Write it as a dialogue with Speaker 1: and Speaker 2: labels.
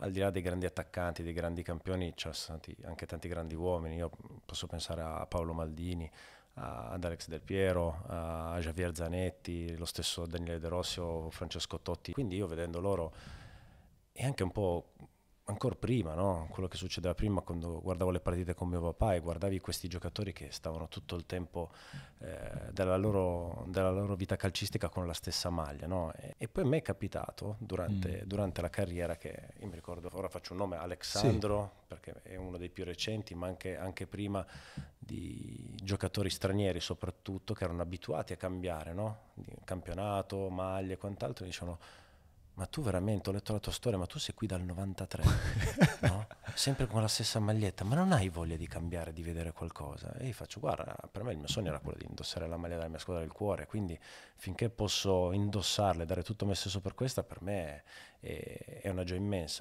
Speaker 1: al di là dei grandi attaccanti, dei grandi campioni, ci sono stati anche tanti grandi uomini. Io posso pensare a Paolo Maldini, ad Alex Del Piero, a Javier Zanetti, lo stesso Daniele De Rossi o Francesco Totti. Quindi io vedendo loro è anche un po' ancora prima, no? quello che succedeva prima quando guardavo le partite con mio papà e guardavi questi giocatori che stavano tutto il tempo eh, della, loro, della, loro, vita calcistica con la stessa maglia. No? E, e, poi a me è capitato durante, mm. durante, la carriera che io mi ricordo, ora faccio un nome, Alexandro, sì. perché è uno dei più recenti, ma anche, anche, prima di giocatori stranieri soprattutto che erano abituati a cambiare no? campionato, maglie e quant'altro, dicevano ma tu veramente ho letto la tua storia, ma tu sei qui dal 93, no? sempre con la stessa maglietta, ma non hai voglia di cambiare, di vedere qualcosa? E io faccio, guarda, per me il mio sogno era quello di indossare la maglia della mia squadra del cuore, quindi finché posso indossarla e dare tutto me stesso per questa, per me è, è una gioia immensa.